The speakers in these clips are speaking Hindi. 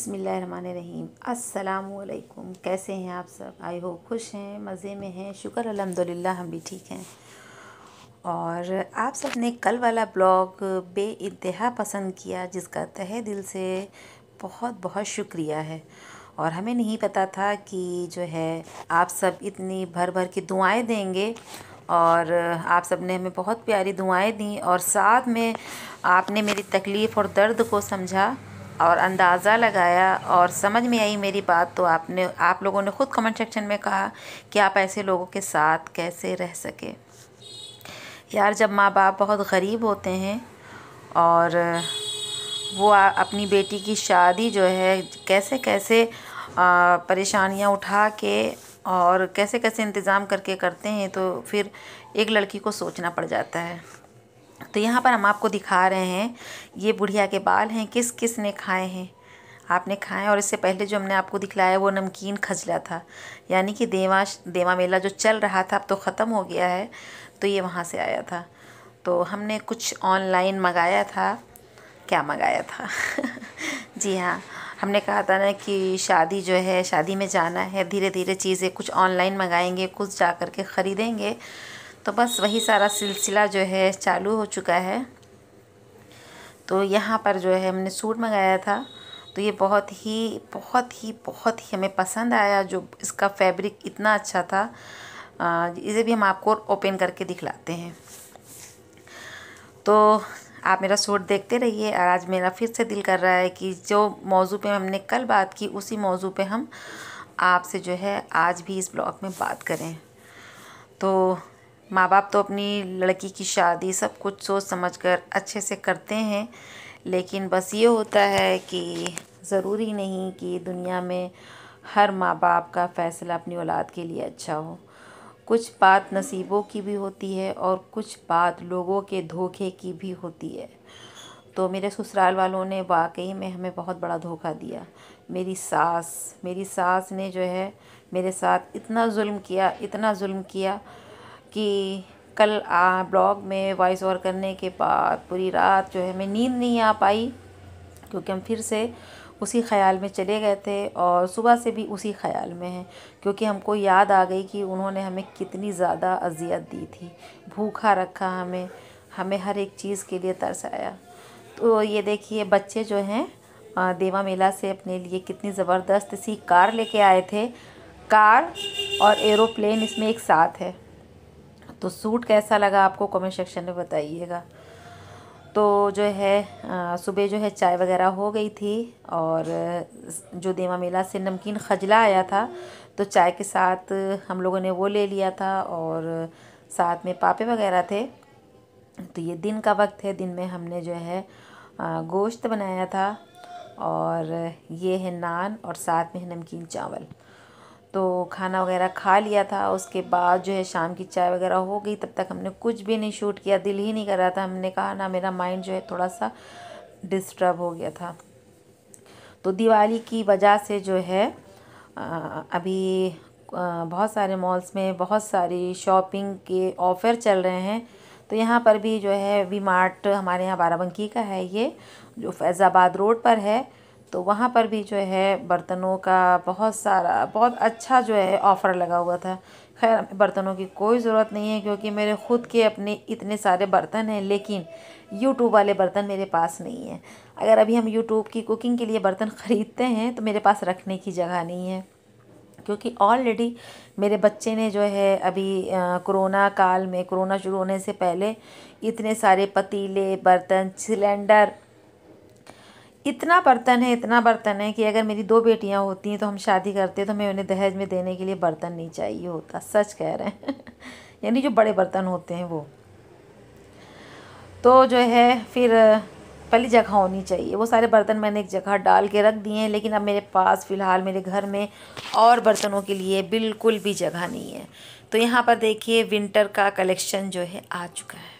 बसमीम् अल्लाम कैसे हैं आप सब आई हो खुश हैं मज़े में हैं शुक्र अलहमदिल्ला हम भी ठीक हैं और आप सब ने कल वाला ब्लॉग बे इंतहा पसंद किया जिसका तहे दिल से बहुत बहुत शुक्रिया है और हमें नहीं पता था कि जो है आप सब इतनी भर भर की दुआएं देंगे और आप सब ने हमें बहुत प्यारी दुआएं दी और साथ में आपने मेरी तकलीफ़ और दर्द को समझा और अंदाज़ा लगाया और समझ में आई मेरी बात तो आपने आप लोगों ने ख़ुद कमेंट सेक्शन में कहा कि आप ऐसे लोगों के साथ कैसे रह सके यार जब माँ बाप बहुत गरीब होते हैं और वो अपनी बेटी की शादी जो है कैसे कैसे परेशानियाँ उठा के और कैसे कैसे इंतज़ाम करके करते हैं तो फिर एक लड़की को सोचना पड़ जाता है तो यहाँ पर हम आपको दिखा रहे हैं ये बुढ़िया के बाल हैं किस किस ने खाए हैं आपने खाए और इससे पहले जो हमने आपको दिखलाया वो नमकीन खजला था यानी कि देवा देवा मेला जो चल रहा था अब तो ख़त्म हो गया है तो ये वहाँ से आया था तो हमने कुछ ऑनलाइन मंगाया था क्या मंगाया था जी हाँ हमने कहा था ना कि शादी जो है शादी में जाना है धीरे धीरे चीज़ें कुछ ऑनलाइन मंगाएंगे कुछ जा कर के ख़रीदेंगे तो बस वही सारा सिलसिला जो है चालू हो चुका है तो यहाँ पर जो है हमने सूट मंगाया था तो ये बहुत ही बहुत ही बहुत ही हमें पसंद आया जो इसका फैब्रिक इतना अच्छा था इसे भी हम आपको ओपन करके दिखलाते हैं तो आप मेरा सूट देखते रहिए और आज मेरा फिर से दिल कर रहा है कि जो मौजू पे हमने कल बात की उसी मौजू पे हम आपसे जो है आज भी इस ब्लॉग में बात करें तो माँ बाप तो अपनी लड़की की शादी सब कुछ सोच समझ कर अच्छे से करते हैं लेकिन बस ये होता है कि ज़रूरी नहीं कि दुनिया में हर माँ बाप का फ़ैसला अपनी औलाद के लिए अच्छा हो कुछ बात नसीबों की भी होती है और कुछ बात लोगों के धोखे की भी होती है तो मेरे ससुराल वालों ने वाकई में हमें बहुत बड़ा धोखा दिया मेरी सास मेरी सास ने जो है मेरे साथ इतना जुल्म किया इतना जुल्म किया कि कल ब्लॉग में वॉइस ओवर करने के बाद पूरी रात जो है हमें नींद नहीं आ पाई क्योंकि हम फिर से उसी ख्याल में चले गए थे और सुबह से भी उसी ख्याल में हैं क्योंकि हमको याद आ गई कि उन्होंने हमें कितनी ज़्यादा अजियत दी थी भूखा रखा हमें हमें हर एक चीज़ के लिए तरसाया तो ये देखिए बच्चे जो हैं देवा मेला से अपने लिए कितनी ज़बरदस्त सी कार लेके आए थे कार और एरोप्लेन इसमें एक साथ है तो सूट कैसा लगा आपको कमेंट सेक्शन में बताइएगा तो जो है सुबह जो है चाय वगैरह हो गई थी और जो देवा मेला से नमकीन खजला आया था तो चाय के साथ हम लोगों ने वो ले लिया था और साथ में पापे वगैरह थे तो ये दिन का वक्त है दिन में हमने जो है गोश्त बनाया था और ये है नान और साथ में है नमकीन चावल तो खाना वगैरह खा लिया था उसके बाद जो है शाम की चाय वगैरह हो गई तब तक हमने कुछ भी नहीं शूट किया दिल ही नहीं कर रहा था हमने कहा ना मेरा माइंड जो है थोड़ा सा डिस्टर्ब हो गया था तो दिवाली की वजह से जो है अभी बहुत सारे मॉल्स में बहुत सारी शॉपिंग के ऑफ़र चल रहे हैं तो यहाँ पर भी जो है वी मार्ट हमारे यहाँ बाराबंकी का है ये जो फैज़ाबाद रोड पर है तो वहाँ पर भी जो है बर्तनों का बहुत सारा बहुत अच्छा जो है ऑफ़र लगा हुआ था खैर बर्तनों की कोई ज़रूरत नहीं है क्योंकि मेरे ख़ुद के अपने इतने सारे बर्तन हैं लेकिन यूट्यूब वाले बर्तन मेरे पास नहीं है अगर अभी हम YouTube की कुकिंग के लिए बर्तन ख़रीदते हैं तो मेरे पास रखने की जगह नहीं है क्योंकि ऑलरेडी मेरे बच्चे ने जो है अभी कोरोना काल में कोरोना शुरू होने से पहले इतने सारे पतीले बर्तन सिलेंडर इतना बर्तन है इतना बर्तन है कि अगर मेरी दो बेटियां होती हैं तो हम शादी करते तो हमें उन्हें दहेज में देने के लिए बर्तन नहीं चाहिए होता सच कह रहे हैं यानी जो बड़े बर्तन होते हैं वो तो जो है फिर पहली जगह होनी चाहिए वो सारे बर्तन मैंने एक जगह डाल के रख दिए हैं लेकिन अब मेरे पास फ़िलहाल मेरे घर में और बर्तनों के लिए बिल्कुल भी जगह नहीं है तो यहाँ पर देखिए विंटर का कलेक्शन जो है आ चुका है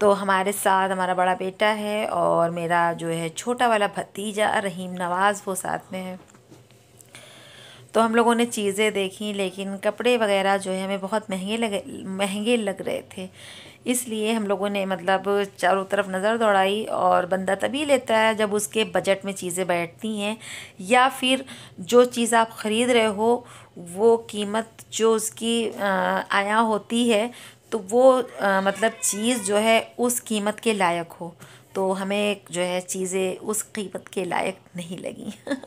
तो हमारे साथ हमारा बड़ा बेटा है और मेरा जो है छोटा वाला भतीजा रहीम नवाज़ वो साथ में है तो हम लोगों ने चीज़ें देखी लेकिन कपड़े वगैरह जो है हमें बहुत महंगे लगे महंगे लग रहे थे इसलिए हम लोगों ने मतलब चारों तरफ नज़र दौड़ाई और बंदा तभी लेता है जब उसके बजट में चीज़ें बैठती हैं या फिर जो चीज़ आप ख़रीद रहे हो वो कीमत जो उसकी आया होती है तो वो आ, मतलब चीज़ जो है उस कीमत के लायक हो तो हमें जो है चीज़ें उस कीमत के लायक नहीं लगी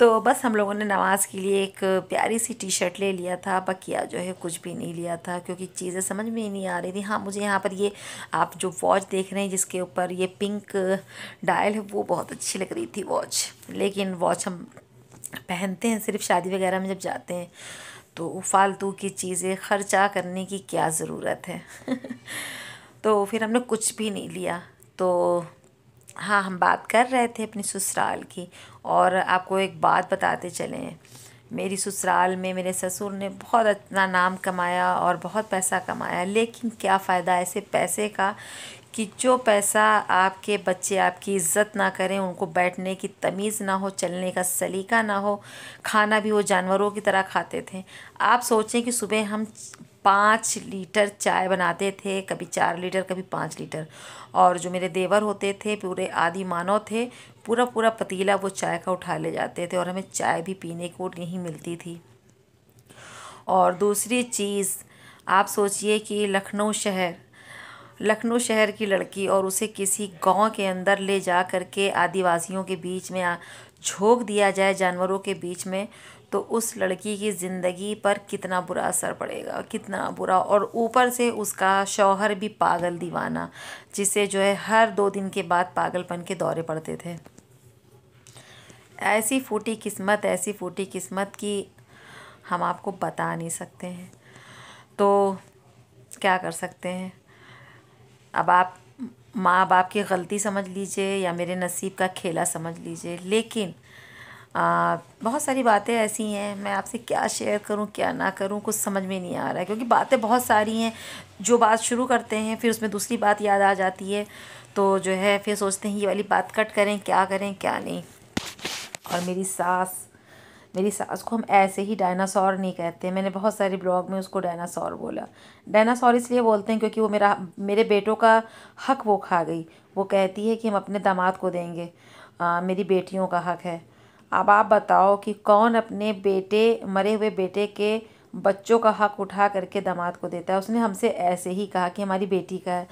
तो बस हम लोगों ने नमाज़ के लिए एक प्यारी सी टी शर्ट ले लिया था बकिया जो है कुछ भी नहीं लिया था क्योंकि चीज़ें समझ में ही नहीं आ रही थी हाँ मुझे यहाँ पर ये आप जो वॉच देख रहे हैं जिसके ऊपर ये पिंक डायल है वो बहुत अच्छी लग रही थी वॉच लेकिन वॉच हम पहनते हैं सिर्फ शादी वगैरह में जब जाते हैं तो फालतू की चीज़ें ख़र्चा करने की क्या ज़रूरत है तो फिर हमने कुछ भी नहीं लिया तो हाँ हम बात कर रहे थे अपनी ससुराल की और आपको एक बात बताते चलें मेरी ससुराल में मेरे ससुर ने बहुत अपना नाम कमाया और बहुत पैसा कमाया लेकिन क्या फ़ायदा ऐसे पैसे का कि जो पैसा आपके बच्चे आपकी इज़्ज़त ना करें उनको बैठने की तमीज़ ना हो चलने का सलीका ना हो खाना भी वो जानवरों की तरह खाते थे आप सोचें कि सुबह हम पाँच लीटर चाय बनाते थे कभी चार लीटर कभी पाँच लीटर और जो मेरे देवर होते थे पूरे आदि मानव थे पूरा पूरा पतीला वो चाय का उठा ले जाते थे और हमें चाय भी पीने को नहीं मिलती थी और दूसरी चीज़ आप सोचिए कि लखनऊ शहर लखनऊ शहर की लड़की और उसे किसी गांव के अंदर ले जा कर के आदिवासियों के बीच में झोंक दिया जाए जानवरों के बीच में तो उस लड़की की ज़िंदगी पर कितना बुरा असर पड़ेगा कितना बुरा और ऊपर से उसका शौहर भी पागल दीवाना जिसे जो है हर दो दिन के बाद पागलपन के दौरे पड़ते थे ऐसी फूटी किस्मत ऐसी फूटी किस्मत की हम आपको बता नहीं सकते हैं तो क्या कर सकते हैं अब आप माँ बाप की गलती समझ लीजिए या मेरे नसीब का खेला समझ लीजिए लेकिन आ, बहुत सारी बातें ऐसी हैं मैं आपसे क्या शेयर करूं क्या ना करूं कुछ समझ में नहीं आ रहा है क्योंकि बातें बहुत सारी हैं जो बात शुरू करते हैं फिर उसमें दूसरी बात याद आ जाती है तो जो है फिर सोचते हैं ये वाली बात कट करें क्या करें क्या नहीं और मेरी सास मेरी सास को हम ऐसे ही डायनासोर नहीं कहते मैंने बहुत सारे ब्लॉग में उसको डायनासोर बोला डायनासोर इसलिए बोलते हैं क्योंकि वो मेरा मेरे बेटों का हक वो खा गई वो कहती है कि हम अपने दामाद को देंगे आ, मेरी बेटियों का हक है अब आप बताओ कि कौन अपने बेटे मरे हुए बेटे के बच्चों का हक उठा करके दामाद को देता है उसने हमसे ऐसे ही कहा कि हमारी बेटी का है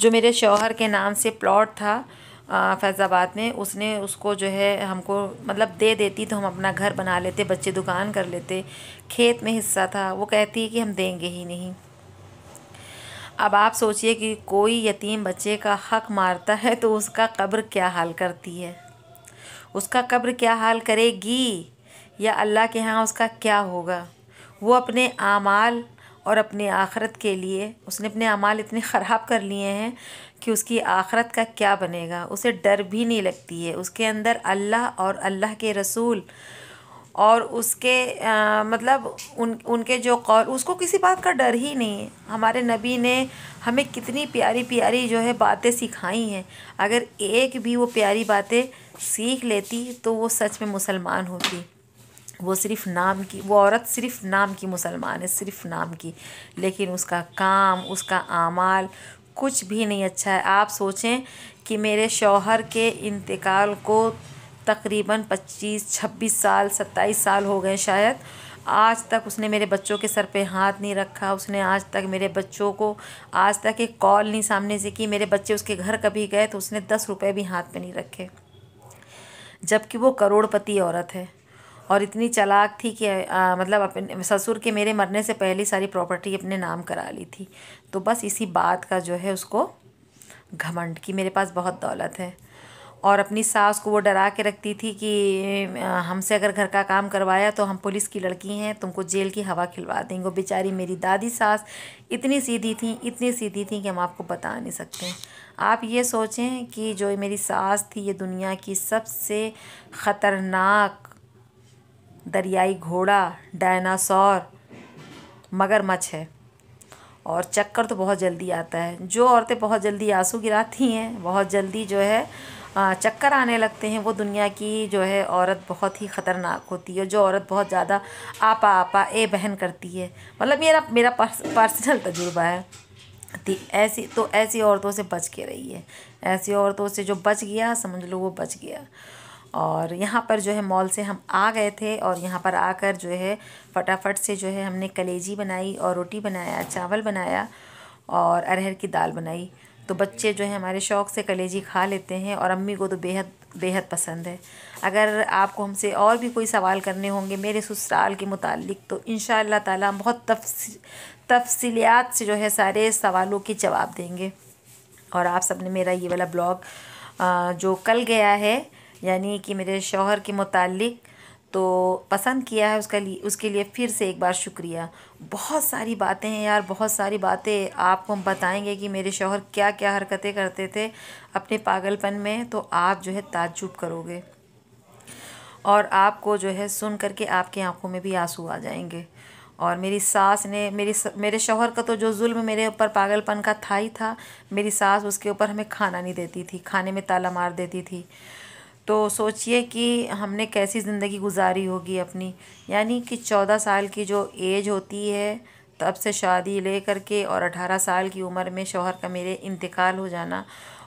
जो मेरे शौहर के नाम से प्लॉट था फैज़ाबाद में उसने उसको जो है हमको मतलब दे देती तो हम अपना घर बना लेते बच्चे दुकान कर लेते खेत में हिस्सा था वो कहती है कि हम देंगे ही नहीं अब आप सोचिए कि कोई यतीम बच्चे का हक मारता है तो उसका कब्र क्या हाल करती है उसका कब्र क्या हाल करेगी या अल्लाह के यहाँ उसका क्या होगा वो अपने आमाल और अपने आखरत के लिए उसने अपने अमाल इतने ख़राब कर लिए हैं कि उसकी आखरत का क्या बनेगा उसे डर भी नहीं लगती है उसके अंदर अल्लाह और अल्लाह के रसूल और उसके आ, मतलब उन उनके जो कौल उसको किसी बात का डर ही नहीं है हमारे नबी ने हमें कितनी प्यारी प्यारी जो है बातें सिखाई हैं अगर एक भी वो प्यारी बातें सीख लेती तो वो सच में मुसलमान होती वो सिर्फ नाम की वो औरत सिर्फ नाम की मुसलमान है सिर्फ नाम की लेकिन उसका काम उसका आमाल कुछ भी नहीं अच्छा है आप सोचें कि मेरे शौहर के इंतकाल को तकरीबन पच्चीस छब्बीस साल सत्ताईस साल हो गए शायद आज तक उसने मेरे बच्चों के सर पे हाथ नहीं रखा उसने आज तक मेरे बच्चों को आज तक एक कॉल नहीं सामने से की मेरे बच्चे उसके घर कभी गए तो उसने दस रुपए भी हाथ पे नहीं रखे जबकि वो करोड़पति औरत है और इतनी चलाक थी कि आ, मतलब अपने ससुर के मेरे मरने से पहले सारी प्रॉपर्टी अपने नाम करा ली थी तो बस इसी बात का जो है उसको घमंड कि मेरे पास बहुत दौलत है और अपनी सास को वो डरा के रखती थी कि हमसे अगर घर का काम करवाया तो हम पुलिस की लड़की हैं तुमको जेल की हवा खिलवा देंगे बेचारी मेरी दादी सास इतनी सीधी थी इतनी सीधी थी कि हम आपको बता नहीं सकते आप ये सोचें कि जो मेरी सास थी ये दुनिया की सबसे ख़तरनाक दरियाई घोड़ा डायनासोर मगरमच्छ है और चक्कर तो बहुत जल्दी आता है जो औरतें बहुत जल्दी आंसू गिराती हैं बहुत जल्दी जो है चक्कर आने लगते हैं वो दुनिया की जो है औरत बहुत ही ख़तरनाक होती है जो औरत बहुत ज़्यादा आपा आपा ए बहन करती है मतलब मेरा मेरा पर्सनल तजुर्बा है ऐसी तो ऐसी औरतों से बच के रही है ऐसी औरतों से जो बच गया समझ लो वो बच गया और यहाँ पर जो है मॉल से हम आ गए थे और यहाँ पर आकर जो है फटाफट से जो है हमने कलेजी बनाई और रोटी बनाया चावल बनाया और अरहर की दाल बनाई तो बच्चे जो है हमारे शौक़ से कलेजी खा लेते हैं और अम्मी को तो बेहद बेहद पसंद है अगर आपको हमसे और भी कोई सवाल करने होंगे मेरे ससुराल के मुतालिक तो इन ताला हम बहुत तफसलियात से जो है सारे सवालों के जवाब देंगे और आप सब ने मेरा ये वाला ब्लॉग जो कल गया है यानी कि मेरे शोहर के मुतालिक तो पसंद किया है उसका लिए उसके लिए फिर से एक बार शुक्रिया बहुत सारी बातें हैं यार बहुत सारी बातें आपको हम बताएंगे कि मेरे शोहर क्या क्या हरकतें करते थे अपने पागलपन में तो आप जो है ताज्जुब करोगे और आपको जो है सुन करके आपकी आंखों में भी आंसू आ जाएंगे और मेरी सास ने मेरी मेरे शोहर का तो जो जुल्म मेरे ऊपर पागलपन का था ही था मेरी सास उसके ऊपर हमें खाना नहीं देती थी खाने में ताला मार देती थी तो सोचिए कि हमने कैसी ज़िंदगी गुजारी होगी अपनी यानी कि चौदह साल की जो एज होती है तब से शादी ले करके और अठारह साल की उम्र में शोहर का मेरे इंतकाल हो जाना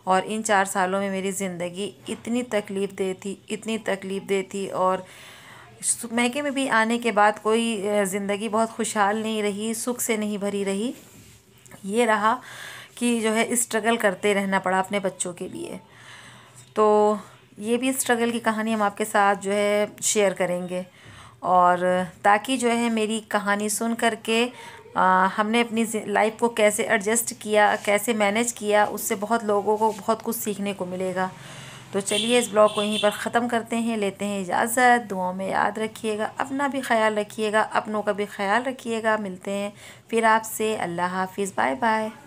और इन चार सालों में मेरी ज़िंदगी इतनी तकलीफ़ दे थी इतनी तकलीफ़ दे थी और महके में भी आने के बाद कोई ज़िंदगी बहुत खुशहाल नहीं रही सुख से नहीं भरी रही ये रहा कि जो है स्ट्रगल करते रहना पड़ा अपने बच्चों के लिए तो ये भी स्ट्रगल की कहानी हम आपके साथ जो है शेयर करेंगे और ताकि जो है मेरी कहानी सुन कर के आ, हमने अपनी लाइफ को कैसे एडजस्ट किया कैसे मैनेज किया उससे बहुत लोगों को बहुत कुछ सीखने को मिलेगा तो चलिए इस ब्लॉग को यहीं पर ख़त्म करते हैं लेते हैं इजाज़त दुआओं में याद रखिएगा अपना भी ख्याल रखिएगा अपनों का भी ख्याल रखिएगा मिलते हैं फिर आपसे अल्लाह हाफिज़ बाय बाय